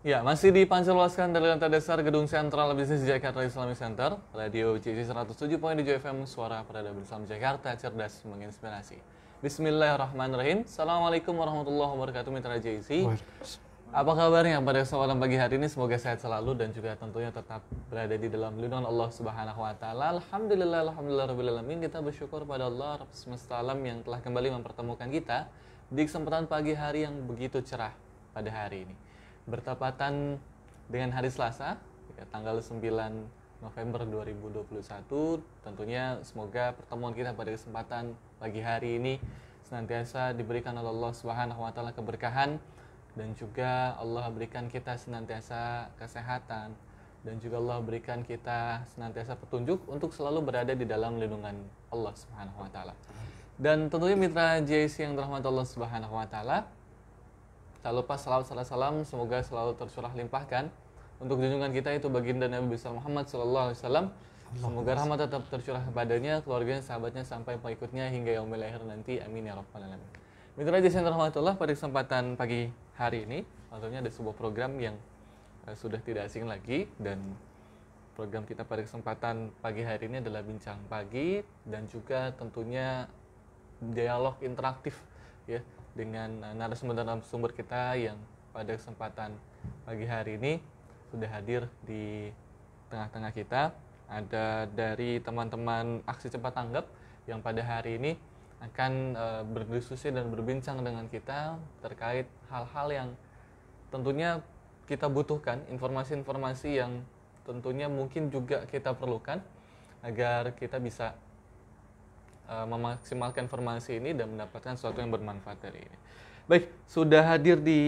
Ya, masih di Pancel Waskan dari lantai dasar Gedung Sentral Bisnis Jakarta Islamic Center, Radio CC 107.7 FM, Suara Perada Bersama Jakarta, cerdas menginspirasi. Bismillahirrahmanirrahim. Assalamualaikum warahmatullahi wabarakatuh, mitra JC. Apa kabarnya pada kesempatan pagi hari ini? Semoga sehat selalu dan juga tentunya tetap berada di dalam lindungan Allah Subhanahu wa taala. Alhamdulillah, alhamdulillah rabbil alamin. Kita bersyukur pada Allah Rabb semesta alam yang telah kembali mempertemukan kita di kesempatan pagi hari yang begitu cerah pada hari ini bertepatan dengan hari Selasa ya, tanggal 9 November 2021 tentunya semoga pertemuan kita pada kesempatan pagi hari ini senantiasa diberikan oleh Allah Subhanahu wa taala keberkahan dan juga Allah berikan kita senantiasa kesehatan dan juga Allah berikan kita senantiasa petunjuk untuk selalu berada di dalam lindungan Allah Subhanahu wa taala. Dan tentunya mitra JC yang dirahmati Allah Subhanahu wa taala, Tak lupa salawat salam, salam semoga selalu tercurah limpahkan untuk junjungan kita itu baginda Nabi besar Muhammad Sallallahu Alaihi Wasallam. Semoga rahmat tetap tercurah kepadanya, keluarganya, sahabatnya sampai pengikutnya hingga yang akhir nanti. Amin ya rabbal alamin. Mitra Jason Rahmatullah pada kesempatan pagi hari ini tentunya ada sebuah program yang eh, sudah tidak asing lagi dan program kita pada kesempatan pagi hari ini adalah bincang pagi dan juga tentunya dialog interaktif ya dengan narasumber-narasumber eh, kita yang pada kesempatan pagi hari ini sudah hadir di tengah-tengah kita. Ada dari teman-teman aksi cepat tanggap yang pada hari ini akan eh, berdiskusi dan berbincang dengan kita terkait hal-hal yang tentunya kita butuhkan, informasi-informasi yang tentunya mungkin juga kita perlukan agar kita bisa uh, memaksimalkan informasi ini dan mendapatkan sesuatu yang bermanfaat dari ini. Baik, sudah hadir di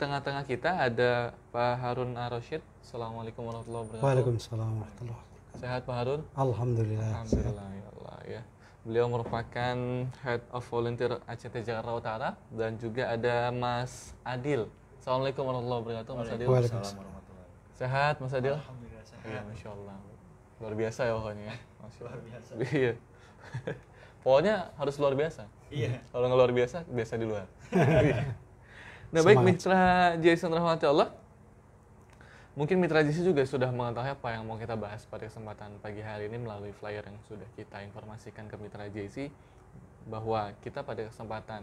tengah-tengah kita ada Pak Harun Arashid. Assalamualaikum warahmatullahi wabarakatuh. Waalaikumsalam warahmatullahi wabarakatuh. Sehat Pak Harun? Alhamdulillah. Alhamdulillah ya Allah ya. Beliau merupakan Head of Volunteer ACT Jakarta Utara dan juga ada Mas Adil. Assalamualaikum warahmatullahi wabarakatuh Mas Adil. Waalaikumsalam warahmatullahi wabarakatuh. Sehat Mas Adil? Alhamdulillah sehat. Ya, Masya Allah. Luar biasa ya pokoknya. Ya. Masya Allah. Luar biasa. Iya. Pokoknya harus luar biasa. Iya. Kalau nggak luar biasa, biasa di luar. nah Semangat. mitra Jason rahmati Allah. Mungkin mitra Jason juga sudah mengetahui apa yang mau kita bahas pada kesempatan pagi hari ini melalui flyer yang sudah kita informasikan ke mitra JC bahwa kita pada kesempatan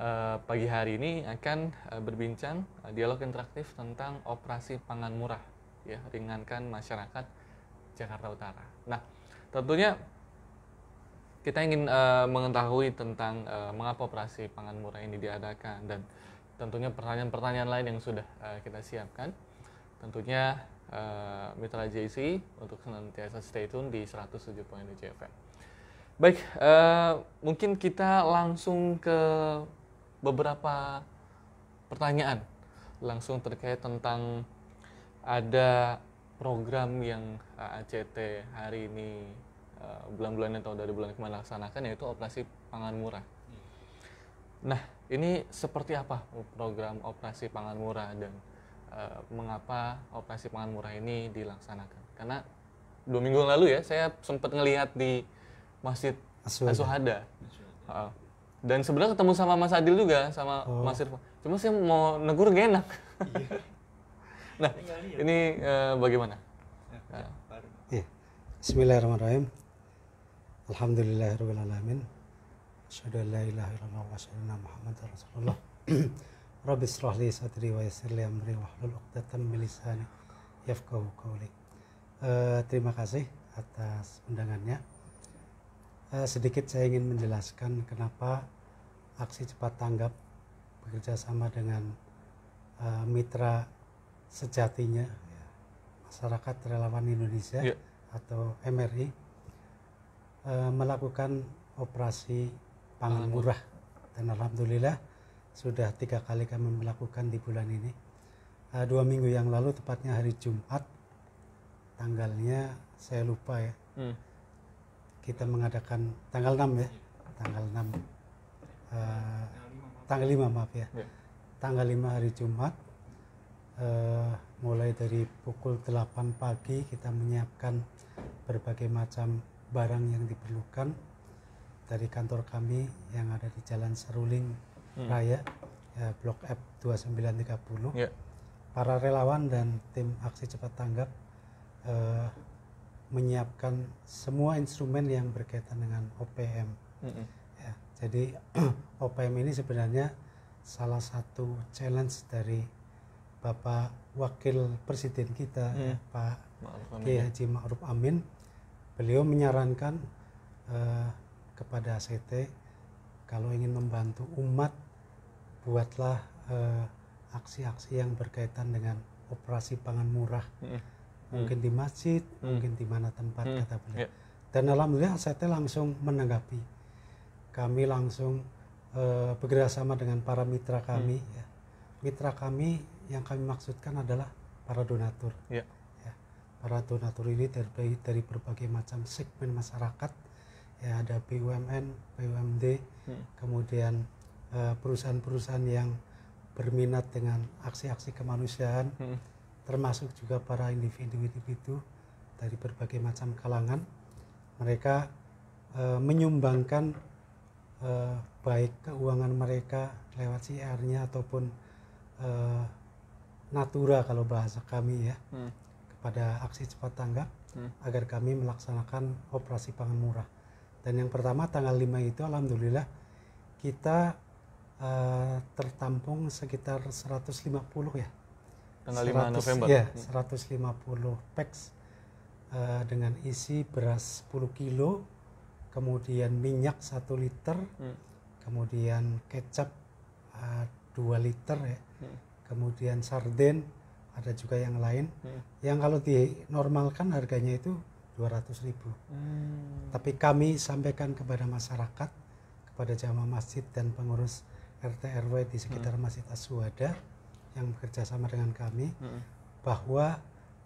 uh, pagi hari ini akan uh, berbincang uh, dialog interaktif tentang operasi pangan murah ya ringankan masyarakat Jakarta Utara. Nah, tentunya kita ingin uh, mengetahui tentang uh, mengapa operasi pangan murah ini diadakan dan tentunya pertanyaan-pertanyaan lain yang sudah uh, kita siapkan. Tentunya uh, mitra JC untuk senantiasa stay tune di 107.7 FM. Baik, uh, mungkin kita langsung ke beberapa pertanyaan langsung terkait tentang ada program yang ACT hari ini bulan eh, bulan-bulannya dari bulan kemarin laksanakan yaitu operasi pangan murah. Hmm. Nah, ini seperti apa program operasi pangan murah dan uh, mengapa operasi pangan murah ini dilaksanakan? Karena dua minggu lalu ya saya sempat ngelihat di Masjid Asuhada. Uh, dan sebenarnya ketemu sama Mas Adil juga sama oh. Mas Irfan. Cuma saya mau negur gak enak. Iya. nah, ini uh, bagaimana? Ya, ah. ya, iya. Bismillahirrahmanirrahim. Alhamdulillahirrahmanirrahim Asyadu an la ilaha illallah wa asyadu anna Muhammad Rasulullah Rabbi srahli sadri wa yasirli amri wa hlul uqdatan milisani yafqahu qawli eh, Terima kasih atas undangannya uh, Sedikit saya ingin menjelaskan kenapa aksi cepat tanggap bekerja sama dengan uh, mitra sejatinya ya, masyarakat relawan Indonesia yeah. atau MRI Eh, melakukan operasi pangan murah dan alhamdulillah sudah tiga kali kami melakukan di bulan ini uh, dua minggu yang lalu tepatnya hari Jumat tanggalnya saya lupa ya hmm. kita mengadakan tanggal 6 ya tanggal 6 uh, eh, tanggal 5 maaf ya yeah. tanggal 5 hari Jumat uh, mulai dari pukul 8 pagi kita menyiapkan berbagai macam barang yang diperlukan dari kantor kami yang ada di Jalan Seruling hmm. Raya ya, Blok F 2930. Yeah. Para relawan dan tim aksi cepat tanggap eh, menyiapkan semua instrumen yang berkaitan dengan OPM. -hmm. ya, jadi OPM ini sebenarnya salah satu challenge dari Bapak Wakil Presiden kita mm. Pak Kiai ya. Haji Ma'ruf Amin beliau menyarankan uh, kepada CT kalau ingin membantu umat buatlah eh, aksi-aksi uh, yang berkaitan dengan operasi pangan murah hmm. mungkin di masjid hmm. mungkin di mana tempat hmm. kata beliau yeah. dan alhamdulillah CT langsung menanggapi kami langsung uh, bekerja sama dengan para mitra kami hmm. ya. mitra kami yang kami maksudkan adalah para donatur yeah para donatur ini terdiri dari berbagai macam segmen masyarakat ya ada BUMN, BUMD, hmm. kemudian eh, perusahaan-perusahaan yang berminat dengan aksi-aksi kemanusiaan, hmm. termasuk juga para individu-individu dari berbagai macam kalangan, mereka e, menyumbangkan e, baik keuangan mereka lewat CR-nya ataupun e, natura kalau bahasa kami ya. Hmm pada aksi cepat tanggap hmm. agar kami melaksanakan operasi pangan murah. Dan yang pertama tanggal 5 itu alhamdulillah kita uh, tertampung sekitar 150 ya. Tanggal 100, 5 November. Ya, 150 hmm. packs uh, dengan isi beras 10 kilo, kemudian minyak 1 liter, hmm. kemudian kecap uh, eh, 2 liter ya. Hmm. Kemudian sarden ada juga yang lain hmm. yang kalau dinormalkan harganya itu 200 ribu hmm. tapi kami sampaikan kepada masyarakat kepada jamaah masjid dan pengurus RT RW di sekitar hmm. Masjid Aswada yang bekerja sama dengan kami hmm. bahwa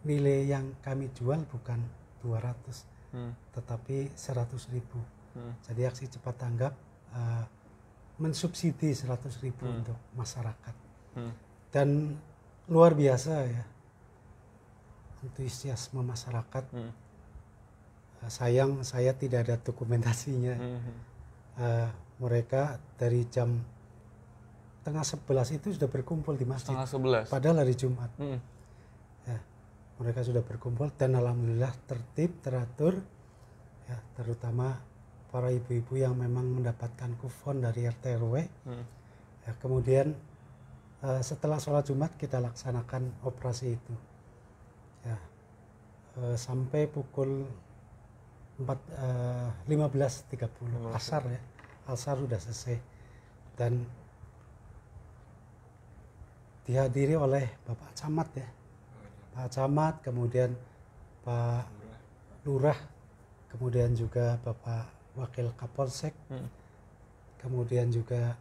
nilai yang kami jual bukan 200 hmm. tetapi 100 ribu hmm. jadi aksi cepat tanggap uh, mensubsidi 100 ribu hmm. untuk masyarakat hmm. dan luar biasa ya antusiasme masyarakat hmm. Eh, sayang saya tidak ada dokumentasinya hmm. uh, mereka dari jam tengah sebelas itu sudah berkumpul di masjid tengah sebelas padahal hari Jumat hmm. ya, mereka sudah berkumpul dan alhamdulillah tertib teratur ya terutama para ibu-ibu yang memang mendapatkan kupon dari RT RW hmm. ya, kemudian Eh, setelah sholat Jumat kita laksanakan operasi itu ya eh, sampai pukul eh, uh, 15.30 asar ya asar sudah selesai dan dihadiri oleh Bapak Camat ya Pak Camat kemudian Pak Lurah kemudian juga Bapak Wakil Kapolsek hmm. kemudian juga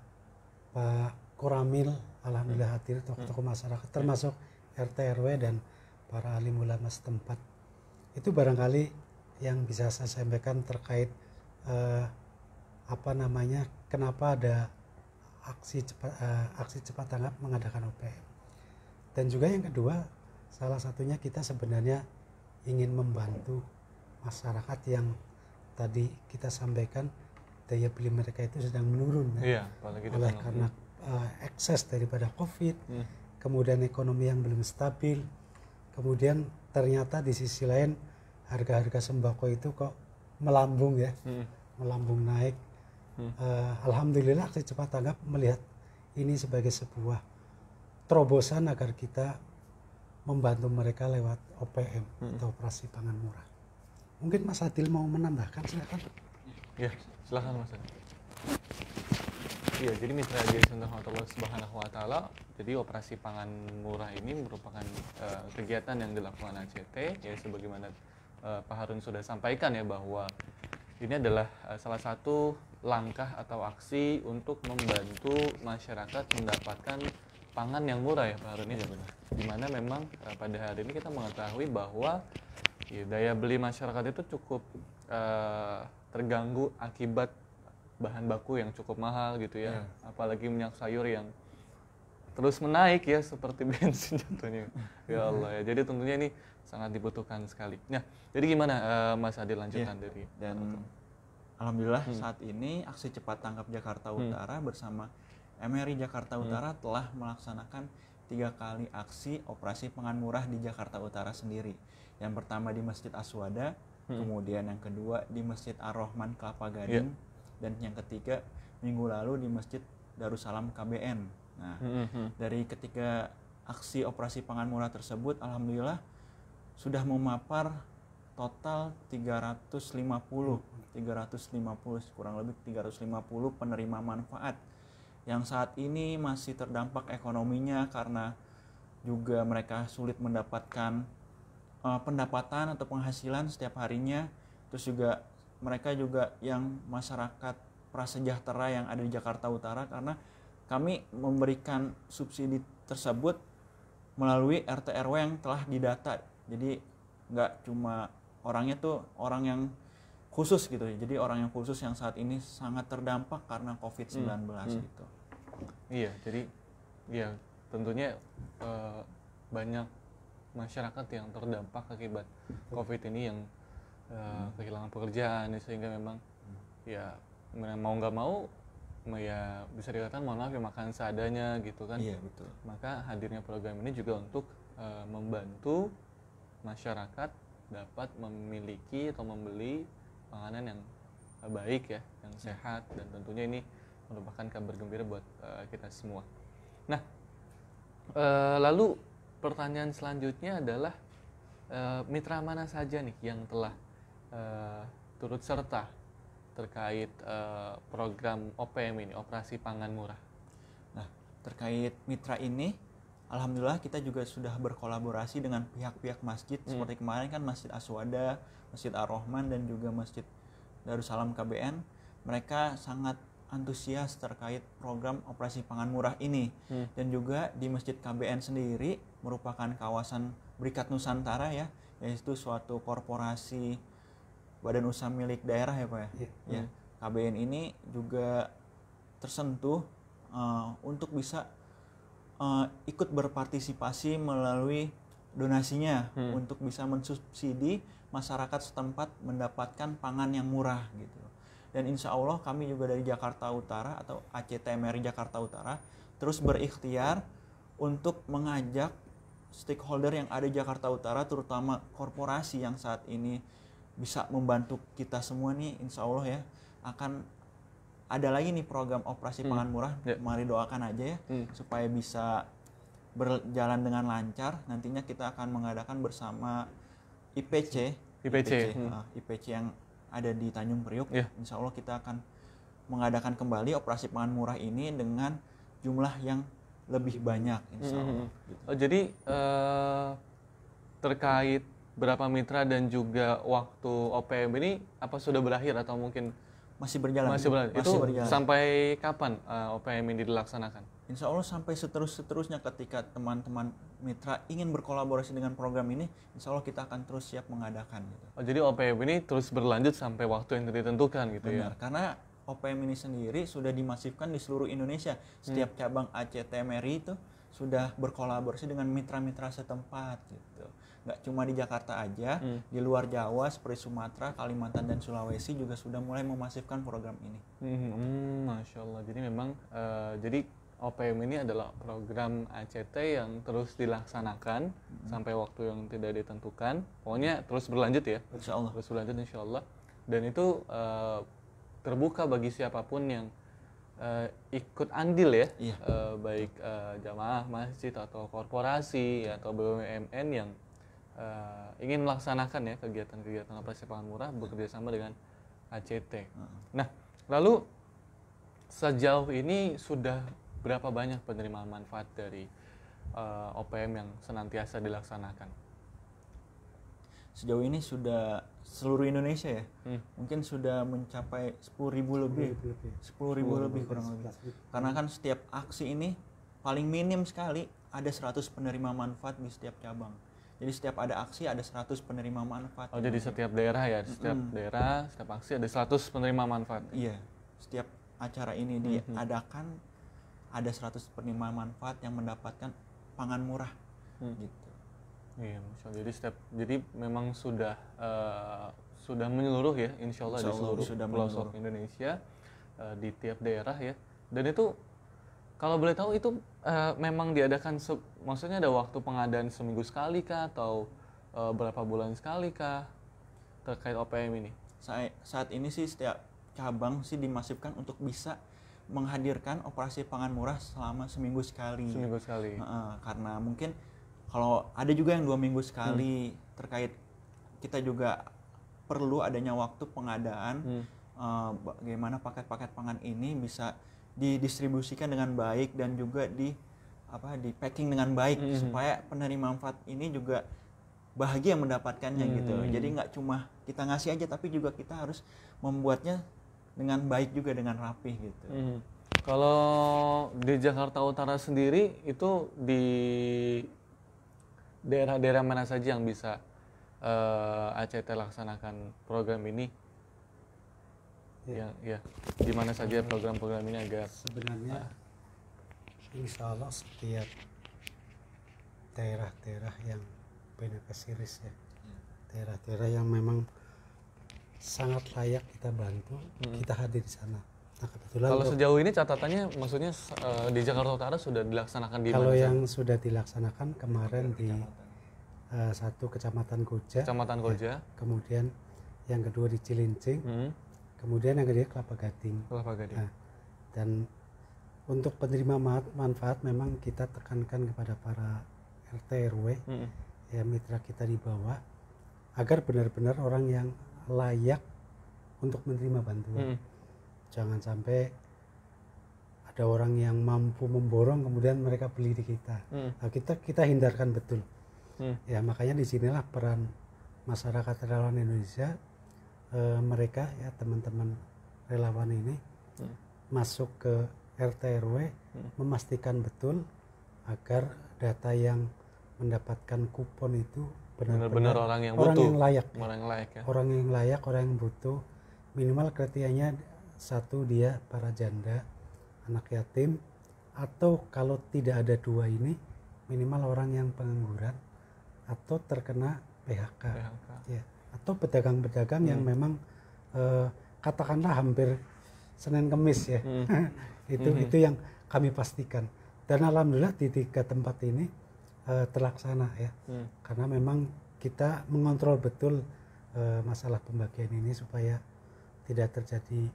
Pak Koramil alhamdulillah hmm. hadir tokoh-tokoh hmm. masyarakat ya. termasuk RT RW dan para alim ulama setempat. Itu barangkali yang bisa saya sampaikan terkait eh, apa namanya kenapa ada aksi cepat eh, aksi cepat tanggap mengadakan OPM. Dan juga yang kedua, salah satunya kita sebenarnya ingin membantu masyarakat yang tadi kita sampaikan daya beli mereka itu sedang menurun. ya iya, ya oleh karena uh, ekses daripada COVID, yeah. Hmm. kemudian ekonomi yang belum stabil, kemudian ternyata di sisi lain harga-harga sembako itu kok melambung ya, hmm. melambung naik. Hmm. Uh, Alhamdulillah saya cepat tanggap melihat ini sebagai sebuah terobosan agar kita membantu mereka lewat OPM hmm. atau operasi pangan murah. Mungkin Mas Adil mau menambahkan silakan. Ya, silakan Mas Adil. Iya, jadi mitra jasa untuk Allah Subhanahu wa taala. Jadi operasi pangan murah ini merupakan uh, kegiatan yang dilakukan ACT ya sebagaimana uh, Pak Harun sudah sampaikan ya bahwa ini adalah uh, salah satu langkah atau aksi untuk membantu masyarakat mendapatkan pangan yang murah ya Pak Harun ya. Iya Dimana memang uh, pada hari ini kita mengetahui bahwa ya, daya beli masyarakat itu cukup uh, terganggu akibat bahan baku yang cukup mahal gitu ya. Yeah. Apalagi minyak sayur yang terus menaik ya seperti bensin contohnya. ya Allah ya. Jadi tentunya ini sangat dibutuhkan sekali. Nah, jadi gimana uh, Mas Adi lanjutan yeah. dari dan alhamdulillah hmm. saat ini aksi cepat tangkap Jakarta hmm. Utara hmm. bersama MRI Jakarta Utara telah melaksanakan tiga kali aksi operasi pangan murah di Jakarta Utara sendiri. Yang pertama di Masjid Aswada, hmm. kemudian yang kedua di Masjid Ar-Rahman Kelapa iya. Gading, yeah dan yang ketiga minggu lalu di masjid Darussalam KBN nah mm-hmm. dari ketiga aksi operasi pangan murah tersebut alhamdulillah sudah memapar total 350 350 kurang lebih 350 penerima manfaat yang saat ini masih terdampak ekonominya karena juga mereka sulit mendapatkan uh, pendapatan atau penghasilan setiap harinya terus juga mereka juga yang masyarakat prasejahtera yang ada di Jakarta Utara karena kami memberikan subsidi tersebut melalui RT RW yang telah didata. Jadi nggak cuma orangnya tuh orang yang khusus gitu. Ya. Jadi orang yang khusus yang saat ini sangat terdampak karena COVID-19 hmm. hmm. gitu. Iya, jadi ya tentunya uh, banyak masyarakat yang terdampak akibat COVID ini yang uh, kehilangan pekerjaan sehingga memang hmm. ya mau nggak mau ya bisa dikatakan mohon maaf ya makan seadanya gitu kan iya betul maka hadirnya program ini juga untuk uh, membantu masyarakat dapat memiliki atau membeli panganan yang eh, baik ya yang iya. sehat dan tentunya ini merupakan kabar gembira buat uh, kita semua nah uh, lalu pertanyaan selanjutnya adalah mitra mana saja nih yang telah Eh, turut serta terkait uh, program OPM ini, Operasi Pangan Murah. Nah, terkait mitra ini, Alhamdulillah kita juga sudah berkolaborasi dengan pihak-pihak masjid hmm. seperti kemarin kan Masjid Aswada, Masjid Ar-Rahman dan juga Masjid Darussalam KBN. Mereka sangat antusias terkait program operasi pangan murah ini hmm. dan juga di Masjid KBN sendiri merupakan kawasan berikat Nusantara ya, yaitu suatu korporasi badan usaha milik daerah ya pak ya, iya. ya. Iya. KBN ini juga tersentuh uh, untuk bisa uh, ikut berpartisipasi melalui donasinya hmm. untuk bisa mensubsidi masyarakat setempat mendapatkan pangan yang murah gitu. Dan insya Allah kami juga dari Jakarta Utara atau ACTMR Jakarta Utara terus berikhtiar untuk mengajak stakeholder yang ada di Jakarta Utara terutama korporasi yang saat ini bisa membantu kita semua nih insya Allah ya akan ada lagi nih program operasi hmm. pangan murah yeah. mari doakan aja ya hmm. supaya bisa berjalan dengan lancar nantinya kita akan mengadakan bersama IPC IPC IPC, hmm. uh, ah, IPC yang ada di Tanjung Priuk yeah. insya Allah kita akan mengadakan kembali operasi pangan murah ini dengan jumlah yang lebih banyak insya hmm. Allah hmm. oh, gitu. jadi uh, terkait berapa mitra dan juga waktu OPM ini apa sudah berakhir atau mungkin masih berjalan masih berjalan masih itu sampai kapan uh, eh, OPM ini dilaksanakan Insya Allah sampai seterus seterusnya ketika teman-teman mitra ingin berkolaborasi dengan program ini Insya Allah kita akan terus siap mengadakan gitu. oh, jadi OPM ini terus berlanjut sampai waktu yang ditentukan gitu ya? Benar, ya karena OPM ini sendiri sudah dimasifkan di seluruh Indonesia hmm. setiap hmm. cabang ACTMRI itu sudah berkolaborasi dengan mitra-mitra setempat gitu nggak cuma di Jakarta aja, hmm. di luar Jawa seperti Sumatera, Kalimantan dan Sulawesi juga sudah mulai memasifkan program ini. Hmm, Masya Allah. Jadi memang uh, jadi OPM ini adalah program ACT yang terus dilaksanakan hmm. sampai waktu yang tidak ditentukan. Pokoknya terus berlanjut ya. Insya Allah. Terus berlanjut Insya Allah. Dan itu uh, terbuka bagi siapapun yang uh, ikut andil ya, iya. uh, baik uh, jamaah masjid atau korporasi atau BUMN yang uh, ingin melaksanakan ya kegiatan-kegiatan operasi pangan murah bekerja sama dengan ACT. Nah, lalu sejauh ini sudah berapa banyak penerimaan manfaat dari uh, eh, OPM yang senantiasa dilaksanakan? Sejauh ini sudah seluruh Indonesia ya, hmm. mungkin sudah mencapai 10.000 ribu lebih, 10.000 10 ribu lebih kurang lebih. Karena kan setiap aksi ini paling minim sekali ada 100 penerima manfaat di setiap cabang. Jadi setiap ada aksi ada 100 penerima manfaat. Oh, jadi setiap daerah ya, setiap mm -hmm. daerah, setiap aksi ada 100 penerima manfaat. Iya. Setiap acara ini mm -hmm. diadakan ada 100 penerima manfaat yang mendapatkan pangan murah. Mm. Gitu. Iya, yeah, Allah. Jadi setiap jadi memang sudah uh, sudah menyeluruh ya, insya Allah, insya di seluruh sudah pelosok Indonesia uh, di tiap daerah ya. Dan itu kalau boleh tahu itu uh, memang diadakan maksudnya ada waktu pengadaan seminggu sekali kah atau uh, berapa bulan sekali kah terkait OPM ini? Saya, saat ini sih setiap cabang sih dimasifkan untuk bisa menghadirkan operasi pangan murah selama seminggu sekali. Seminggu sekali. Uh, karena mungkin kalau ada juga yang dua minggu sekali hmm. terkait kita juga perlu adanya waktu pengadaan hmm. uh, bagaimana paket-paket pangan ini bisa didistribusikan dengan baik dan juga di apa di packing dengan baik mm -hmm. supaya penerima manfaat ini juga bahagia mendapatkannya mm -hmm. gitu mm-hmm. jadi nggak cuma kita ngasih aja tapi juga kita harus membuatnya dengan baik juga dengan rapih gitu mm -hmm. kalau di Jakarta Utara sendiri itu di daerah-daerah mana saja yang bisa uh, eh, ACT laksanakan program ini Ya. ya, ya. Di mana saja program-program ini agar sebenarnya uh, Insya Allah setiap daerah-daerah yang beneficiaries ya, daerah-daerah yang memang sangat layak kita bantu, hmm. kita hadir di sana. Nah, kebetulan kalau sejauh ini catatannya maksudnya uh, di Jakarta Utara sudah dilaksanakan di Kalau yang saya? sudah dilaksanakan kemarin di uh, satu kecamatan Koja. Kecamatan ya. Koja. Ya, kemudian yang kedua di Cilincing. Hmm kemudian yang kedua kelapa gading kelapa gading nah, dan untuk penerima manfaat memang kita tekankan kepada para RT RW mm -hmm. ya mitra kita di bawah agar benar-benar orang yang layak untuk menerima bantuan mm -hmm. jangan sampai ada orang yang mampu memborong kemudian mereka beli di kita mm. nah, kita kita hindarkan betul mm. ya makanya disinilah peran masyarakat relawan Indonesia uh, mereka ya teman-teman relawan ini hmm. masuk ke RT RW hmm. memastikan betul agar data yang mendapatkan kupon itu benar-benar orang yang orang butuh yang layak ya. orang yang layak ya? orang yang layak orang yang butuh minimal kriterianya satu dia para janda anak yatim atau kalau tidak ada dua ini minimal orang yang pengangguran atau terkena PHK, PHK. Ya atau pedagang-pedagang hmm. yang memang eh, katakanlah hampir Senin Kemis ya. Hmm. itu hmm. itu yang kami pastikan. Dan alhamdulillah di tiga tempat ini eh, terlaksana ya. Hmm. Karena memang kita mengontrol betul eh, masalah pembagian ini supaya tidak terjadi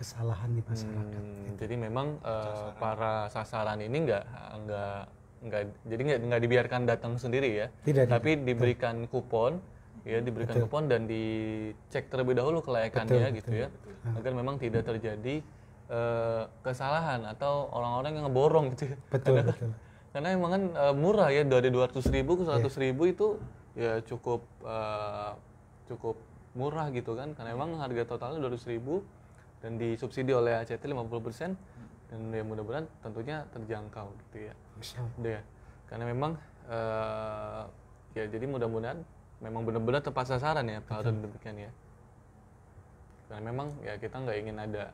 kesalahan di masyarakat. Hmm, gitu. Jadi memang uh, sasaran. para sasaran ini nggak nggak nggak jadi nggak nggak dibiarkan datang sendiri ya. Tidak. Tapi tidak. diberikan kupon ya diberikan betul. kupon dan dicek terlebih dahulu kelayakannya betul, gitu betul. ya betul. Hmm. agar memang tidak terjadi uh, kesalahan atau orang-orang yang ngeborong gitu ya. Betul, karena, betul. karena emang kan uh, murah ya dari 200 ribu ke 100 iya. yeah. ribu itu ya cukup uh, cukup murah gitu kan karena emang harga totalnya 200 ribu dan disubsidi oleh ACT 50% dan ya mudah-mudahan tentunya terjangkau gitu ya. ya. Karena memang uh, ya jadi mudah-mudahan memang benar-benar tepat sasaran ya kalau Harun demikian ya karena memang ya kita nggak ingin ada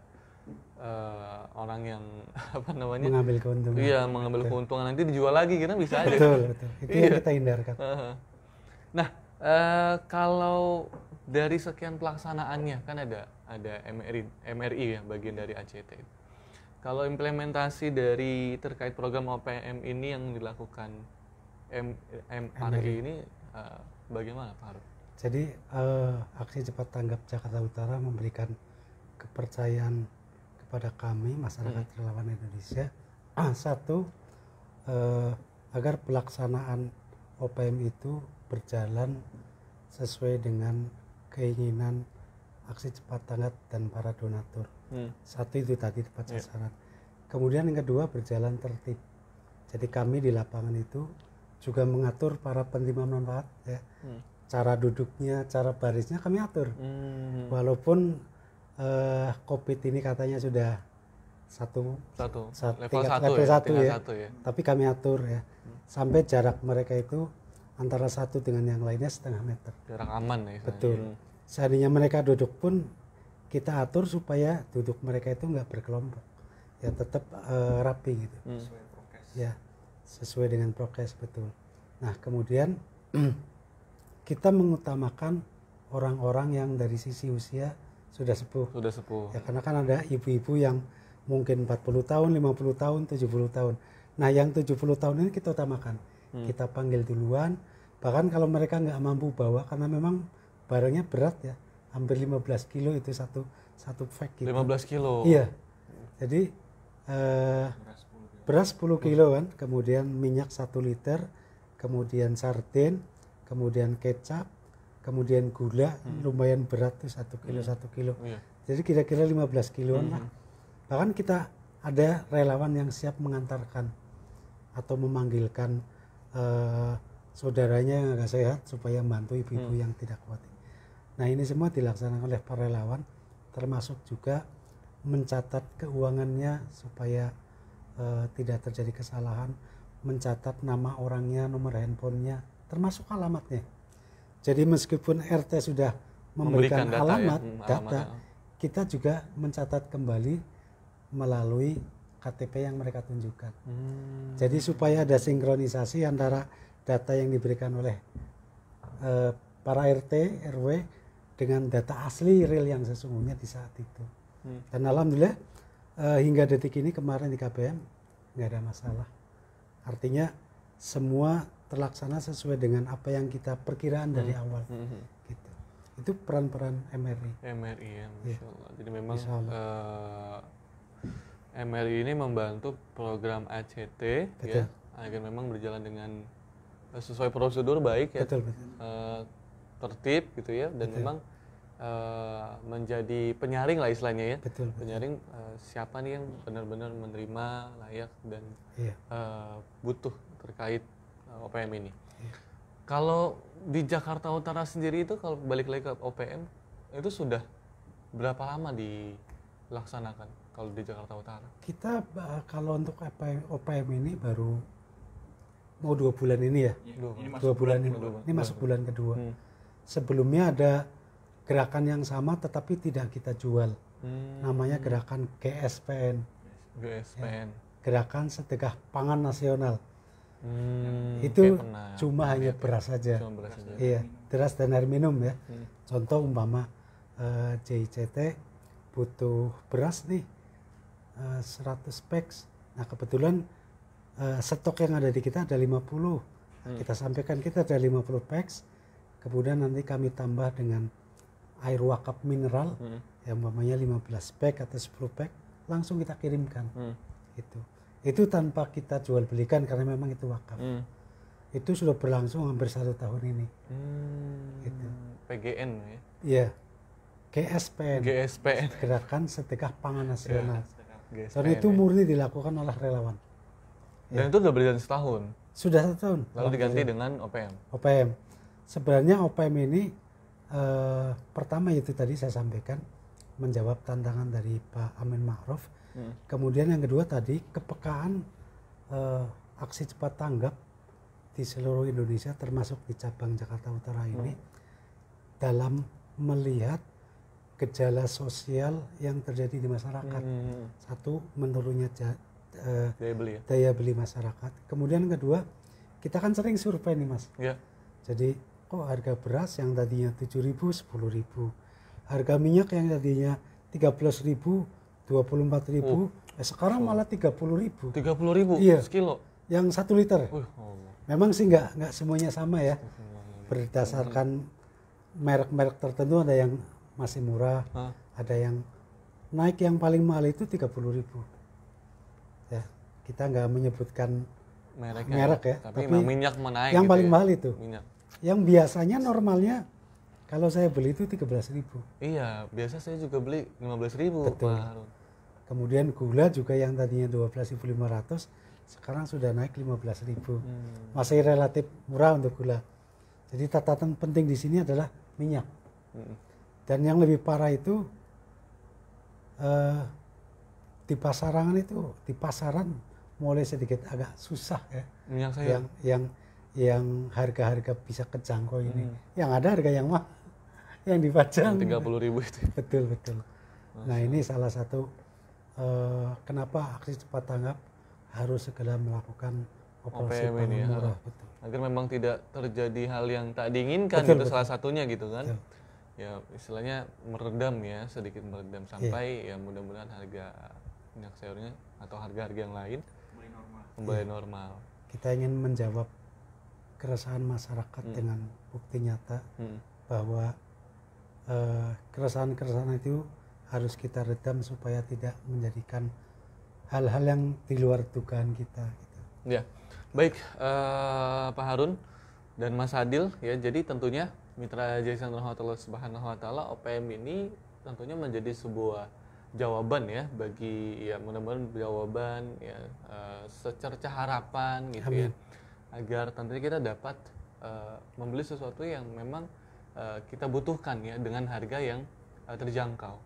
uh, orang yang apa namanya mengambil keuntungan iya mengambil betul. keuntungan nanti dijual lagi kita bisa aja betul betul itu iya. yang kita hindarkan nah uh, kalau dari sekian pelaksanaannya kan ada ada MRI MRI ya bagian dari ACT kalau implementasi dari terkait program OPM ini yang dilakukan M, MRI. ini uh, Bagaimana Pak Harun? Jadi uh, aksi cepat tanggap Jakarta Utara memberikan kepercayaan kepada kami masyarakat hmm. relawan Indonesia satu uh, agar pelaksanaan OPM itu berjalan sesuai dengan keinginan aksi cepat tanggap dan para donatur. Hmm. Satu itu tadi tepat ya. sasaran. Yeah. Kemudian yang kedua berjalan tertib. Jadi kami di lapangan itu juga mengatur para penerima manfaat ya hmm. cara duduknya cara barisnya kami atur hmm. walaupun uh, covid ini katanya sudah satu satu sat, level, tiga, satu, level ya, satu, ya, ya tapi kami atur ya hmm. sampai jarak mereka itu antara satu dengan yang lainnya setengah meter jarak aman ya betul hmm. seandainya mereka duduk pun kita atur supaya duduk mereka itu nggak berkelompok ya tetap uh, rapi gitu hmm. ya sesuai dengan prokes betul nah kemudian kita mengutamakan orang-orang yang dari sisi usia sudah sepuh sudah sepuh ya karena kan ada ibu-ibu yang mungkin 40 tahun 50 tahun 70 tahun nah yang 70 tahun ini kita utamakan hmm. kita panggil duluan bahkan kalau mereka nggak mampu bawa karena memang barangnya berat ya hampir 15 kilo itu satu satu pack gitu. 15 kilo iya jadi uh, beras 10 kilo kan, kemudian minyak 1 liter, kemudian sarden, kemudian kecap, kemudian gula hmm. lumayan berat tuh satu kilo hmm. satu 1 kilo Hmm. jadi kira-kira 15 kiloan hmm. lah bahkan kita ada relawan yang siap mengantarkan atau memanggilkan uh, saudaranya yang agak sehat supaya membantu ibu-ibu hmm. yang tidak kuat nah ini semua dilaksanakan oleh para relawan termasuk juga mencatat keuangannya supaya Eh, tidak terjadi kesalahan mencatat nama orangnya, nomor handphonenya, termasuk alamatnya. Jadi meskipun RT sudah memberikan, memberikan data ya, hmm, alamat, ya, data, alamat. kita juga mencatat kembali melalui KTP yang mereka tunjukkan. Hmm. Jadi supaya ada sinkronisasi antara data yang diberikan oleh eh, para RT, RW dengan data asli real yang sesungguhnya di saat itu. Hmm. Dan alhamdulillah uh, hingga detik ini kemarin di KPM nggak ada masalah. Artinya semua terlaksana sesuai dengan apa yang kita perkiraan hmm. dari awal. Hmm, hmm. Gitu. Itu peran-peran MRI. MRI ya, iya. Masya ya. Jadi memang Allah. Uh, eh, MRI ini membantu program ACT ya, agar memang berjalan dengan eh, sesuai prosedur baik ya. Betul, betul. Uh, tertib gitu ya dan betul. memang Eh, menjadi penyaring lah istilahnya ya. Betul. Penyaring uh, siapa nih yang benar-benar menerima layak dan yeah. Iya. uh, butuh terkait uh, eh, OPM ini. Yeah. Kalau di Jakarta Utara sendiri itu kalau balik lagi ke OPM itu sudah berapa lama dilaksanakan kalau di Jakarta Utara? Kita uh, kalau untuk OPM, OPM ini baru mau dua bulan ini ya, iya, dua, ini dua bulan, bulan ini, ini masuk bulan kedua. Hmm. Sebelumnya ada gerakan yang sama tetapi tidak kita jual. Hmm. Namanya gerakan GSPN. GSPN. Ya, gerakan Sedekah Pangan Nasional. Hmm, itu pernah, cuma pernah, hanya ya. beras saja. Iya, beras dan air minum ya. Hmm. Contoh umpama uh, eh, JICT butuh beras nih uh, eh, 100 packs. Nah, kebetulan uh, stok yang ada di kita ada 50. Hmm. Kita sampaikan kita ada 50 packs. Kemudian nanti kami tambah dengan air wakaf mineral hmm. yang umpamanya 15 pack atau 10 pack langsung kita kirimkan hmm. itu itu tanpa kita jual belikan karena memang itu wakaf hmm. itu sudah berlangsung hampir satu tahun ini hmm. itu PGN ya iya GSPN GSPN gerakan setekah pangan nasional yeah. Iya, dan itu murni dilakukan oleh relawan dan ya. itu sudah berjalan setahun sudah satu tahun lalu diganti dengan OPM OPM sebenarnya OPM ini eh, pertama itu tadi saya sampaikan menjawab tantangan dari Pak Amin Ma'ruf. Hmm. Kemudian yang kedua tadi kepekaan eh, aksi cepat tanggap di seluruh Indonesia termasuk di cabang Jakarta Utara ini hmm. dalam melihat gejala sosial yang terjadi di masyarakat. Hmm. Satu menurunnya ja, eh, daya, beli, ya? daya beli masyarakat. Kemudian kedua kita kan sering survei nih mas. Yeah. Jadi kok oh, harga beras yang tadinya 7.000 10.000 harga minyak yang tadinya 13.000 24.000 hmm. eh, sekarang malah 30.000 30.000 iya. sekilo yang satu liter uh, memang sih nggak nggak semuanya sama ya berdasarkan merek-merek tertentu ada yang masih murah Hah? ada yang naik yang paling mahal itu 30.000 ya kita nggak menyebutkan merek, ya. merek ya, ya. tapi, tapi minyak menaik yang gitu paling ya? mahal itu minyak yang biasanya normalnya kalau saya beli itu tiga belas ribu. Iya, biasa saya juga beli 15.000, Betul. Pak Harun. Kemudian gula juga yang tadinya dua belas ribu lima ratus sekarang sudah naik lima 15.000. Hmm. Masih relatif murah untuk gula. Jadi tatatan penting di sini adalah minyak. Hmm. Dan yang lebih parah itu eh, di pasaran itu di pasaran mulai sedikit agak susah ya. Minyak saya Yang yang yang harga-harga bisa kejangkau ini. Hmm. Yang ada harga yang mah yang dipajang. Tiga puluh ribu itu. Betul betul. Nah ini salah satu uh, kenapa aksi cepat tanggap harus segera melakukan operasi OPM ini ya. Betul. Agar memang tidak terjadi hal yang tak diinginkan betul, itu betul. salah satunya gitu kan. Betul. Ya istilahnya meredam ya sedikit meredam iya. sampai yeah. ya mudah-mudahan harga minyak sayurnya atau harga-harga yang lain kembali normal. Kembali yeah. normal. Kita ingin menjawab keresahan masyarakat hmm. dengan bukti nyata hmm. bahwa eh, keresahan-keresahan itu harus kita redam supaya tidak menjadikan hal-hal yang di luar dugaan kita. Gitu. Ya, baik uh, Pak Harun dan Mas Adil ya. Jadi tentunya Mitra Jason Rahmatullah Subhanahu Wa Taala OPM ini tentunya menjadi sebuah jawaban ya bagi ya mudah-mudahan jawaban ya uh, secerca harapan gitu ya. Amin. ya agar tentunya kita dapat uh, membeli sesuatu yang memang uh, kita butuhkan ya dengan harga yang uh, terjangkau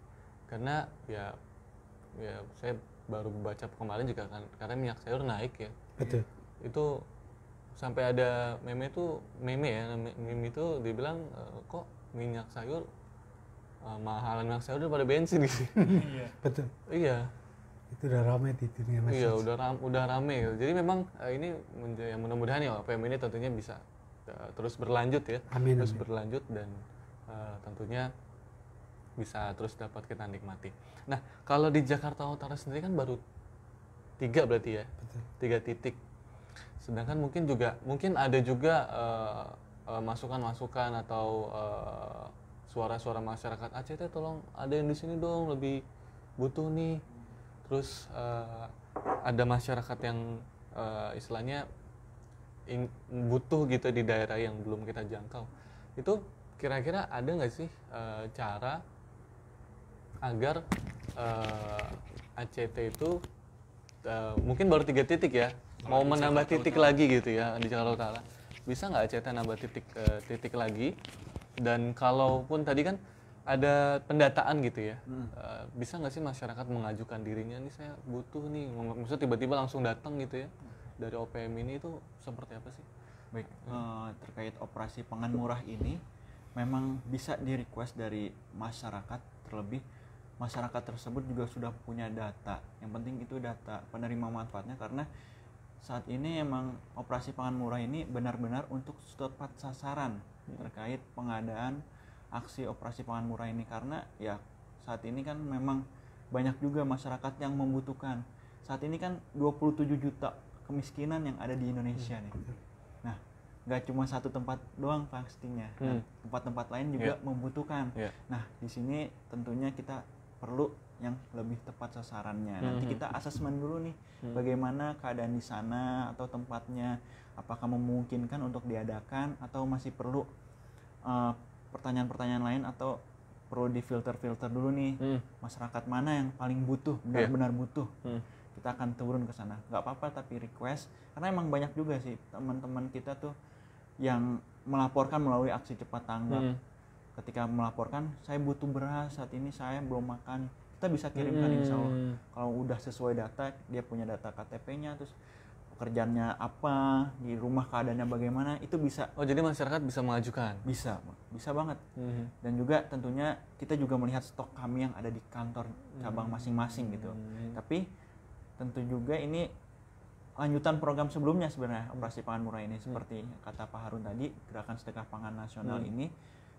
karena ya ya saya baru baca kemarin juga kan karena minyak sayur naik ya betul itu sampai ada meme itu meme ya meme itu dibilang uh, kok minyak sayur uh, mahalan minyak sayur daripada bensin gitu iya betul iya itu udah rame di dunia message. Iya, udah ram, udah ramai. Jadi memang uh, ini yang mudah-mudahan ya PM ini tentunya bisa uh, terus berlanjut ya. Amin. Terus amin. berlanjut dan uh, tentunya bisa terus dapat kita nikmati. Nah, kalau di Jakarta Utara sendiri kan baru tiga berarti ya, Betul. tiga titik. Sedangkan mungkin juga mungkin ada juga masukan-masukan uh, uh, atau suara-suara uh, suara -suara masyarakat Aceh ah, tolong ada yang di sini dong lebih butuh nih terus uh, ada masyarakat yang uh, istilahnya in, butuh gitu di daerah yang belum kita jangkau itu kira-kira ada nggak sih uh, cara agar uh, ACT itu uh, mungkin baru tiga titik ya nah, mau menambah titik utara. lagi gitu ya di Jakarta Utara bisa nggak ACT nambah titik uh, titik lagi dan kalaupun tadi kan ada pendataan gitu ya. Hmm. Eh, bisa nggak sih masyarakat mengajukan dirinya Ini saya butuh nih, maksudnya tiba-tiba langsung datang gitu ya dari OPM ini itu seperti apa sih? Baik hmm. uh, terkait operasi pangan murah ini memang bisa di request dari masyarakat terlebih masyarakat tersebut juga sudah punya data. Yang penting itu data penerima manfaatnya karena saat ini emang operasi pangan murah ini benar-benar untuk tepat sasaran hmm. terkait pengadaan aksi operasi pangan murah ini karena ya saat ini kan memang banyak juga masyarakat yang membutuhkan. Saat ini kan 27 juta kemiskinan yang ada di Indonesia hmm. nih. Nah, nggak cuma satu tempat doang pastinya. tempat nah, hmm. Tempat-tempat lain juga yeah. membutuhkan. Yeah. Nah, di sini tentunya kita perlu yang lebih tepat sasarannya. Hmm. Nanti kita asesmen dulu nih hmm. bagaimana keadaan di sana atau tempatnya apakah memungkinkan untuk diadakan atau masih perlu uh, pertanyaan-pertanyaan lain atau perlu difilter-filter dulu nih hmm. masyarakat mana yang paling butuh iya. benar-benar yeah. butuh hmm. kita akan turun ke sana nggak apa-apa tapi request karena emang banyak juga sih teman-teman kita tuh yang melaporkan melalui aksi cepat tanggap hmm. ketika melaporkan saya butuh beras saat ini saya belum makan kita bisa kirimkan hmm. insya Allah hmm. kalau udah sesuai data dia punya data KTP-nya terus pekerjaannya apa, di rumah keadaannya bagaimana, itu bisa. Oh, jadi masyarakat bisa mengajukan? Bisa, bisa banget. Mm-hmm. Dan juga tentunya kita juga melihat stok kami yang ada di kantor cabang mm-hmm. masing-masing gitu. Mm-hmm. Tapi tentu juga ini lanjutan program sebelumnya sebenarnya mhm. operasi pangan murah ini mhm. seperti mm-hmm. kata Pak Harun tadi, gerakan sedekah pangan nasional mm-hmm. ini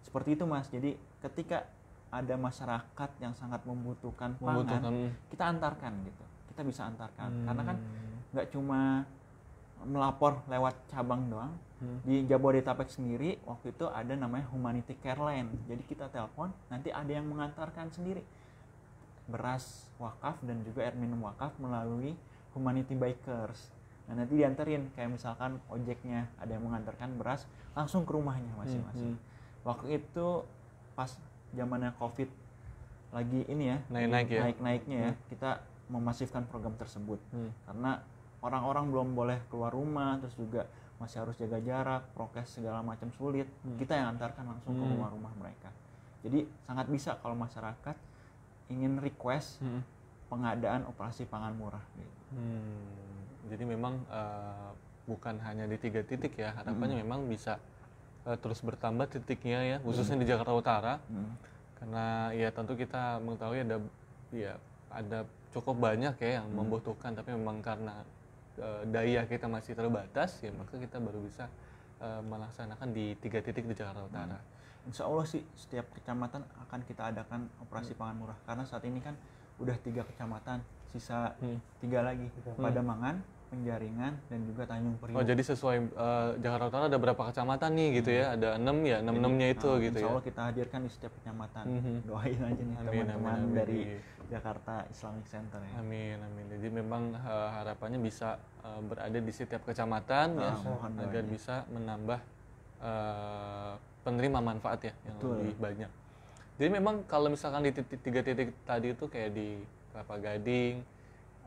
seperti itu Mas. Jadi ketika ada masyarakat yang sangat membutuhkan pangan, kita antarkan gitu. Kita bisa antarkan hmm. karena kan hmm nggak cuma melapor lewat cabang doang hmm. di Jabodetabek sendiri waktu itu ada namanya Humanity Care Line jadi kita telepon nanti ada yang mengantarkan sendiri beras wakaf dan juga air minum wakaf melalui Humanity Bikers nah nanti dianterin kayak misalkan ojeknya ada yang mengantarkan beras langsung ke rumahnya masing-masing hmm. hmm. waktu itu pas zamannya covid lagi ini ya naik-naik ya naik-naiknya ya hmm. kita memasifkan program tersebut hmm. karena orang-orang belum boleh keluar rumah terus juga masih harus jaga jarak prokes segala macam sulit hmm. kita yang antarkan langsung hmm. ke rumah-rumah mereka jadi sangat bisa kalau masyarakat ingin request hmm. pengadaan operasi pangan murah gitu. hmm. jadi memang uh, bukan hanya di tiga titik ya harapannya hmm. memang bisa uh, terus bertambah titiknya ya khususnya hmm. di Jakarta Utara hmm. karena ya tentu kita mengetahui ada ya ada cukup banyak ya yang hmm. membutuhkan tapi memang karena Eh, daya kita masih terbatas ya maka kita baru bisa eh, melaksanakan di tiga titik di Jakarta Utara. Hmm. Insya Allah sih setiap kecamatan akan kita adakan operasi hmm. pangan murah karena saat ini kan udah tiga kecamatan sisa hmm. tiga lagi hmm. Pademangan, Penjaringan dan juga Tanjung Priok. Oh jadi sesuai uh, Jakarta Utara ada berapa kecamatan nih gitu ya? hmm. ya? Ada enam ya, enam enamnya itu uh, gitu ya? insya Allah kita hadirkan di setiap kecamatan. Mm-hmm. Doain aja nih teman-teman dari Jakarta Islamic Center ya. Amin amin. Jadi memang uh, harapannya bisa uh, berada di setiap kecamatan ya nah, agar doanya. bisa menambah uh, penerima manfaat ya yang Betul. lebih banyak. Jadi memang kalau misalkan di tiga titik tadi itu kayak di Kelapa Gading,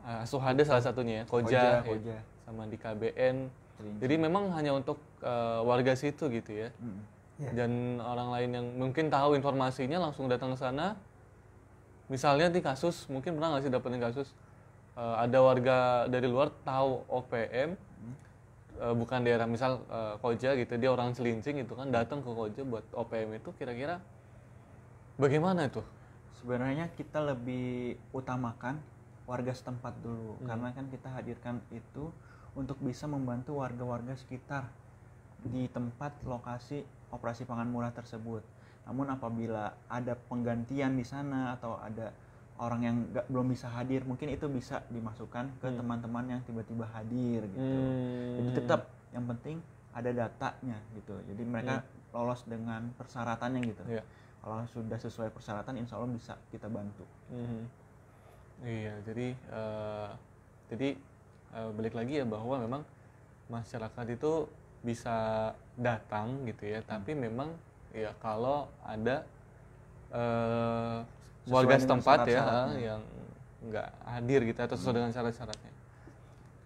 uh, Suhada salah satunya ya, Koja, Koja, ya, Koja. sama di KBN. Rinci. Jadi memang hanya untuk uh, warga situ gitu ya. Hmm. Yeah. Dan orang lain yang mungkin tahu informasinya langsung datang ke sana. Misalnya di kasus, mungkin pernah nggak sih dapetin kasus uh, ada warga dari luar tahu OPM hmm. uh, bukan daerah misal uh, Koja gitu, dia orang selincing gitu kan datang ke Koja buat OPM itu kira-kira bagaimana itu? Sebenarnya kita lebih utamakan warga setempat dulu hmm. karena kan kita hadirkan itu untuk bisa membantu warga-warga sekitar di tempat lokasi operasi pangan murah tersebut. Namun apabila ada penggantian di sana atau ada orang yang gak, belum bisa hadir, mungkin itu bisa dimasukkan ke hmm. teman-teman hmm. yang tiba-tiba hadir gitu. Hmm. Jadi tetap yang penting ada datanya gitu. Jadi mereka hmm. lolos dengan persyaratannya gitu. Yeah. Kalau sudah sesuai persyaratan, insya Allah bisa kita bantu. Hmm. Iya, jadi uh, jadi uh, balik lagi ya bahwa memang masyarakat itu bisa datang gitu ya, hmm. tapi memang ya kalau ada uh, warga setempat ya yang nggak hadir gitu atau sesuai hmm. dengan syarat-syaratnya.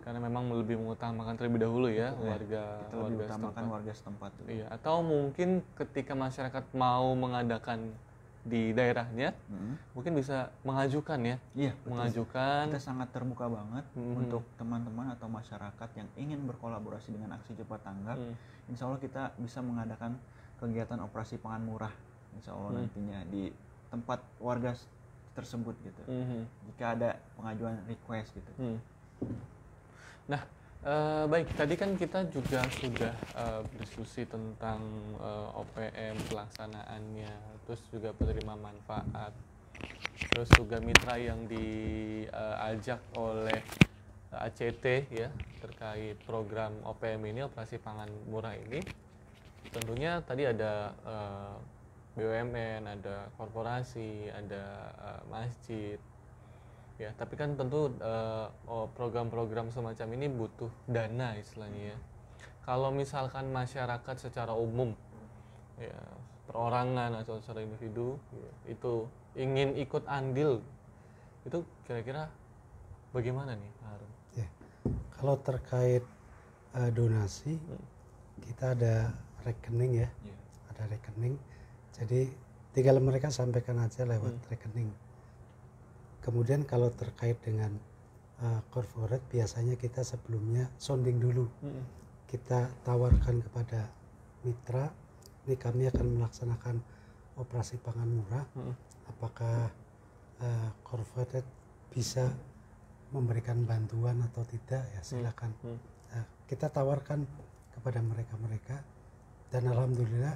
Karena memang lebih mengutamakan terlebih dahulu ya Betul, ya. warga Kita warga setempat. warga setempat. Iya, atau mungkin ketika masyarakat mau mengadakan di daerahnya hmm. mungkin bisa mengajukan ya iya mengajukan kita sangat terbuka banget hmm. untuk teman-teman atau masyarakat yang ingin berkolaborasi dengan aksi cepat tanggap hmm. insya Allah kita bisa mengadakan kegiatan operasi pangan murah insya Allah hmm. nantinya di tempat warga tersebut gitu hmm. jika ada pengajuan request gitu hmm. nah Eh, baik, tadi kan kita juga sudah uh, berdiskusi tentang uh, eh, OPM pelaksanaannya, terus juga penerima manfaat, terus juga mitra yang diajak uh, oleh ACT ya terkait program OPM ini operasi pangan murah ini. Tentunya tadi ada uh, BUMN, ada korporasi, ada uh, masjid, ya tapi kan tentu program eh, oh, program-program semacam ini butuh dana istilahnya ya kalau misalkan masyarakat secara umum ya perorangan atau secara individu ya, itu ingin ikut andil itu kira-kira bagaimana nih Pak Harun? Ya. Kalau terkait uh, donasi hmm. kita ada rekening ya, yeah. ada rekening. Jadi tinggal mereka sampaikan aja lewat hmm. rekening. Kemudian kalau terkait dengan uh, eh, corporate biasanya kita sebelumnya sounding dulu. Hmm. Kita tawarkan kepada mitra, ini kami akan melaksanakan operasi pangan murah. Hmm. Apakah uh, eh, corporate bisa memberikan bantuan atau tidak ya silakan. mm Hmm. Uh, kita tawarkan kepada mereka-mereka dan alhamdulillah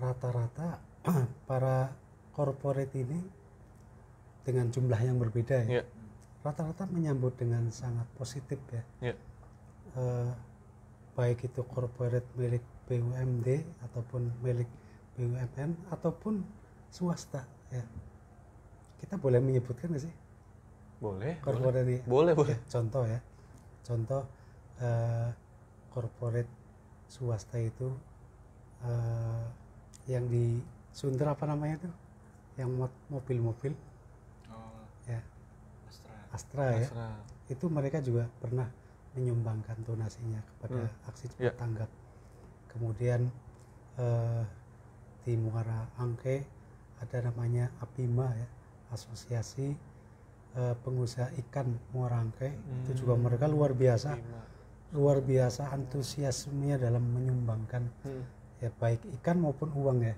rata-rata para corporate ini dengan jumlah yang berbeda ya. ya. Rata-rata yeah. menyambut dengan sangat positif ya. Yeah. Ya. Uh, baik itu corporate milik BUMD ataupun milik BUMN ataupun swasta ya. Kita boleh menyebutkan nggak sih? Boleh. Corporate boleh. Ini, ya? boleh, ya, boleh. Contoh ya. Contoh uh, corporate swasta itu uh, yang di Sunter apa namanya tuh? Yang mobil-mobil Astra, Astra. ya itu mereka juga pernah menyumbangkan donasinya kepada hmm. aksi cepat ya. yeah. tanggap kemudian eh, di Muara Angke ada namanya APIMA ya asosiasi eh, pengusaha ikan Muara Angke hmm. itu juga mereka luar biasa Apima. luar biasa antusiasmenya dalam menyumbangkan hmm. ya baik ikan maupun uang ya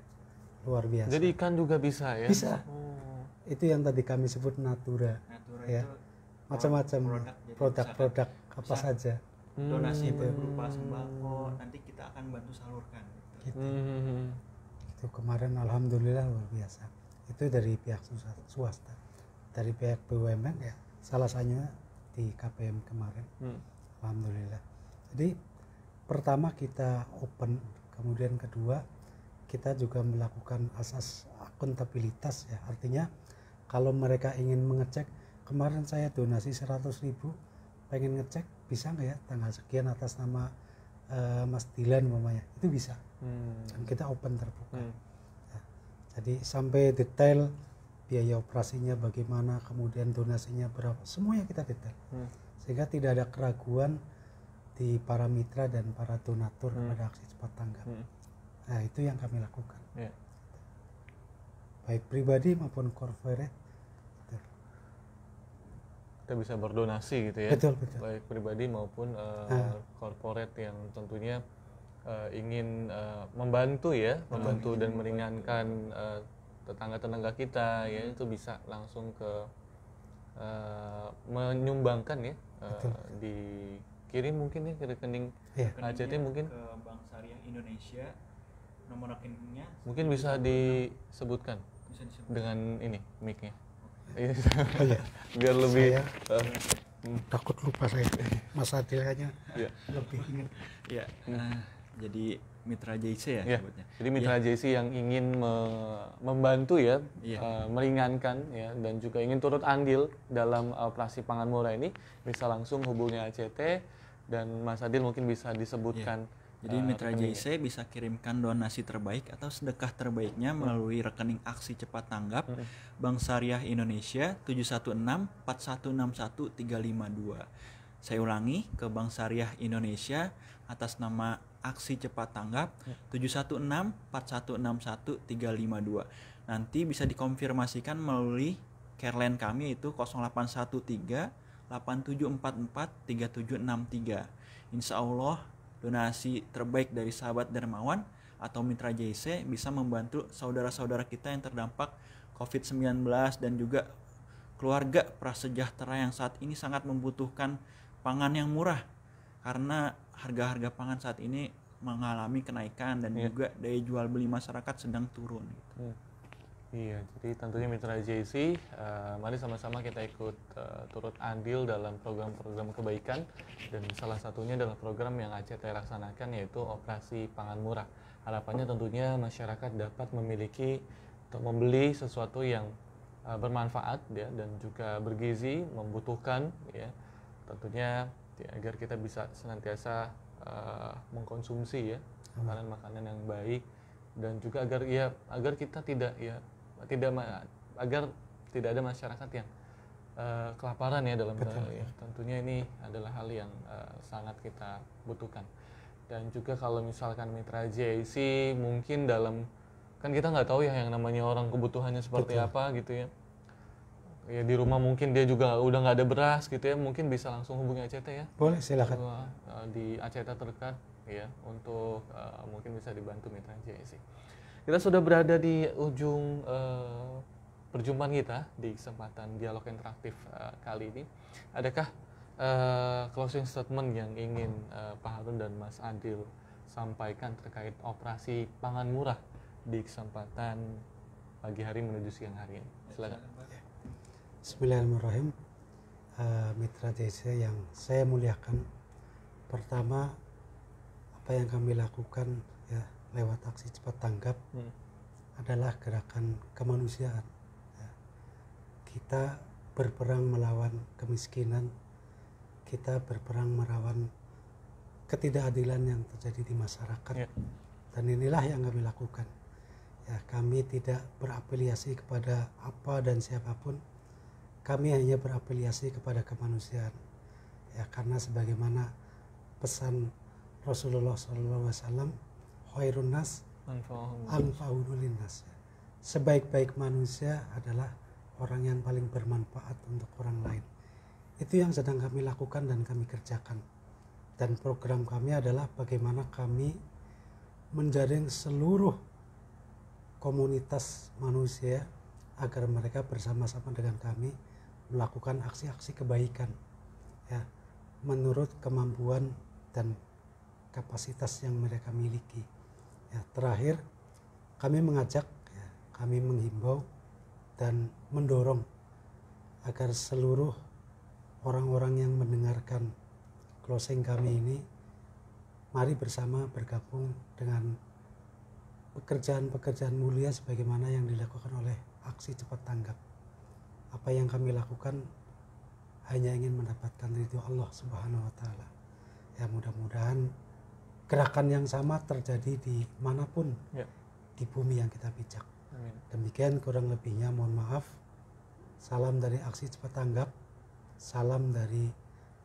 luar biasa jadi ikan juga bisa ya bisa oh. itu yang tadi kami sebut natura, natura ya itu macam-macam produk-produk apa saja donasi hmm. berupa sembako nanti kita akan bantu salurkan gitu. gitu. Hmm. itu kemarin alhamdulillah luar biasa itu dari pihak swasta dari pihak BUMN ya salah satunya di KPM kemarin hmm. alhamdulillah jadi pertama kita open kemudian kedua kita juga melakukan asas akuntabilitas ya artinya kalau mereka ingin mengecek kemarin saya donasi 100 ribu pengen ngecek bisa nggak ya tanggal sekian atas nama uh, Mas Dilan mamanya itu bisa hmm. dan kita open terbuka hmm. nah, jadi sampai detail biaya operasinya bagaimana kemudian donasinya berapa semuanya kita detail hmm. sehingga tidak ada keraguan di para mitra dan para donatur hmm. pada aksi cepat tanggap hmm. nah itu yang kami lakukan yeah. baik pribadi maupun corporate kita bisa berdonasi gitu ya betul, betul. baik pribadi maupun uh, corporate yang tentunya uh, ingin uh, membantu ya betul, membantu betul. dan meringankan uh, tetangga tetangga kita ya. hmm. ya itu bisa langsung ke uh, menyumbangkan ya uh, di mungkin ya ke rekening ya. ACT mungkin ke Bank Syariah Indonesia nomor rekeningnya mungkin bisa disebutkan bisa disebutkan. dengan ini mic-nya Iya. biar lebih saya, uh, takut lupa saya Mas Adil hanya yeah. lebih ingin ya nah hmm. eh, jadi mitra JC ya yeah. sebutnya jadi mitra yeah. JC yang ingin me membantu ya yeah. Iya. uh, meringankan ya dan juga ingin turut andil dalam operasi pangan murah ini bisa langsung hubungi ACT dan Mas Adil mungkin bisa disebutkan yeah jadi uh, mitra JC bisa kirimkan donasi terbaik atau sedekah terbaiknya hmm. melalui rekening aksi cepat tanggap hmm. Bank Syariah Indonesia 716 4161 Saya ulangi ke Bank Syariah Indonesia atas nama aksi cepat tanggap hmm. 716 4161 Nanti bisa dikonfirmasikan melalui careline kami itu 0813 8744 3763. Insya Allah donasi terbaik dari sahabat dermawan atau mitra JC bisa membantu saudara-saudara kita yang terdampak COVID-19 dan juga keluarga prasejahtera yang saat ini sangat membutuhkan pangan yang murah karena harga-harga pangan saat ini mengalami kenaikan dan yeah. juga daya jual beli masyarakat sedang turun gitu. Yeah. Iya, jadi tentunya mitra JC, uh, eh, mari sama-sama kita ikut uh, turut andil dalam program-program kebaikan dan salah satunya adalah program yang ACT laksanakan yaitu operasi pangan murah. Harapannya tentunya masyarakat dapat memiliki atau membeli sesuatu yang uh, bermanfaat ya dan juga bergizi, membutuhkan ya. Tentunya ya, agar kita bisa senantiasa uh, mengkonsumsi ya makanan-makanan yang baik dan juga agar ya agar kita tidak ya tidak agar tidak ada masyarakat yang uh, kelaparan ya dalam ya. tentunya ini adalah hal yang uh, sangat kita butuhkan dan juga kalau misalkan mitra JIC mungkin dalam kan kita nggak tahu ya yang namanya orang kebutuhannya seperti Betul. apa gitu ya ya di rumah mungkin dia juga udah nggak ada beras gitu ya mungkin bisa langsung hubungi ACT ya boleh silakan uh, di ACT terdekat ya untuk uh, mungkin bisa dibantu mitra JIC. Kita sudah berada di ujung uh, perjumpaan kita di kesempatan dialog interaktif uh, kali ini. Adakah uh, closing statement yang ingin uh, Pak Harun dan Mas Adil sampaikan terkait operasi pangan murah di kesempatan pagi hari menuju siang hari ini? Silakan. Bismillahirrahmanirrahim. Uh, mitra JC yang saya muliakan, pertama apa yang kami lakukan lewat aksi cepat tanggap hmm. adalah gerakan kemanusiaan. Ya. Kita berperang melawan kemiskinan, kita berperang melawan ketidakadilan yang terjadi di masyarakat. Yeah. Dan inilah yang kami lakukan. Ya, kami tidak berafiliasi kepada apa dan siapapun. Kami hanya berafiliasi kepada kemanusiaan. Ya, karena sebagaimana pesan Rasulullah SAW khairun nas Sebaik-baik manusia adalah orang yang paling bermanfaat untuk orang lain. Itu yang sedang kami lakukan dan kami kerjakan. Dan program kami adalah bagaimana kami menjaring seluruh komunitas manusia agar mereka bersama-sama dengan kami melakukan aksi-aksi kebaikan ya menurut kemampuan dan kapasitas yang mereka miliki. Ya, terakhir, kami mengajak, ya, kami menghimbau dan mendorong agar seluruh orang-orang yang mendengarkan closing kami ini, mari bersama bergabung dengan pekerjaan-pekerjaan mulia sebagaimana yang dilakukan oleh aksi cepat tanggap. Apa yang kami lakukan hanya ingin mendapatkan ridho Allah Subhanahu wa taala. Ya mudah-mudahan gerakan yang sama terjadi di manapun ya. di bumi yang kita pijak. Amin. Demikian kurang lebihnya mohon maaf. Salam dari aksi cepat tanggap. Salam dari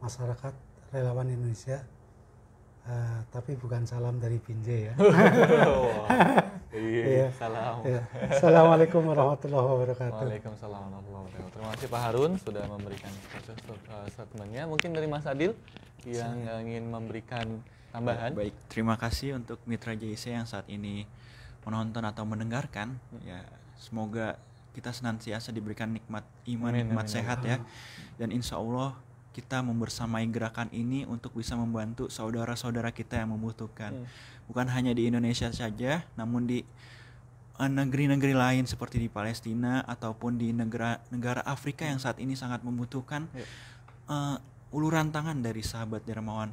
masyarakat relawan Indonesia. Uh, tapi bukan salam dari Binjai ya. Iya, iya. Salam. Yeah. Assalamualaikum warahmatullahi wabarakatuh. Waalaikumsalam warahmatullahi wabarakatuh. Terima kasih Pak Harun sudah memberikan eh, statementnya. Mungkin dari Mas Adil yang ingin memberikan tambahan. Baik, terima kasih untuk mitra JIC yang saat ini menonton atau mendengarkan. Ya, semoga kita senantiasa diberikan nikmat iman, amin, nikmat amin, sehat amin. ya. Dan insya Allah kita membersamai gerakan ini untuk bisa membantu saudara-saudara kita yang membutuhkan. Hmm. Bukan hanya di Indonesia saja, namun di eh, negeri-negeri lain seperti di Palestina ataupun di negara-negara Afrika yang saat ini sangat membutuhkan uh, uluran tangan dari sahabat dermawan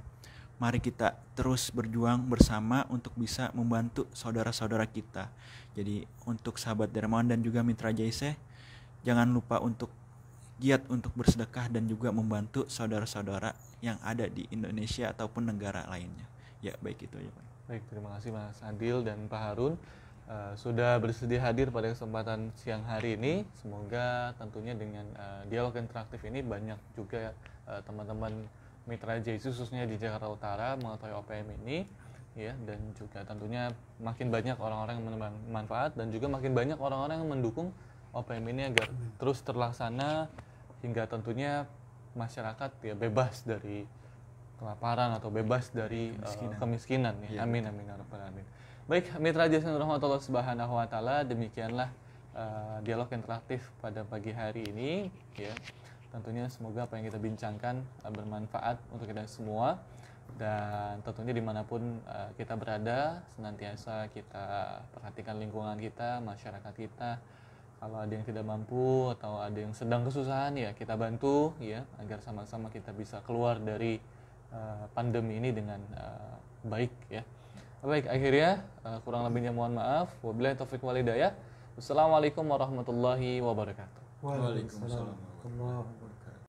mari kita terus berjuang bersama untuk bisa membantu saudara-saudara kita. Jadi untuk sahabat Dermawan dan juga mitra Jaise, jangan lupa untuk giat untuk bersedekah dan juga membantu saudara-saudara yang ada di Indonesia ataupun negara lainnya. Ya, baik itu aja, Pak. Baik, terima kasih Mas Adil dan Pak Harun uh, sudah bersedia hadir pada kesempatan siang hari ini. Semoga tentunya dengan uh, dialog interaktif ini banyak juga eh, teman-teman uh, teman -teman mitra JC khususnya di Jakarta Utara mengetahui OPM ini ya dan juga tentunya makin banyak orang-orang yang menemukan manfaat dan juga makin banyak orang-orang yang mendukung OPM ini agar terus terlaksana hingga tentunya masyarakat ya bebas dari kelaparan atau bebas dari eh, kemiskinan, uh, kemiskinan ya. Iya, ya. Amin amin amin. Baik, mitra jasa rahmatullah subhanahu wa taala, demikianlah uh, dialog interaktif pada pagi hari ini ya. Tentunya semoga apa yang kita bincangkan uh, bermanfaat untuk kita semua dan tentunya dimanapun uh, kita berada senantiasa kita perhatikan lingkungan kita masyarakat kita kalau ada yang tidak mampu atau ada yang sedang kesusahan ya kita bantu ya agar sama-sama kita bisa keluar dari uh, pandemi ini dengan uh, baik ya baik akhirnya uh, kurang lebihnya mohon maaf wabillahi taufiq walidaya wassalamualaikum warahmatullahi wabarakatuh waalaikumsalam como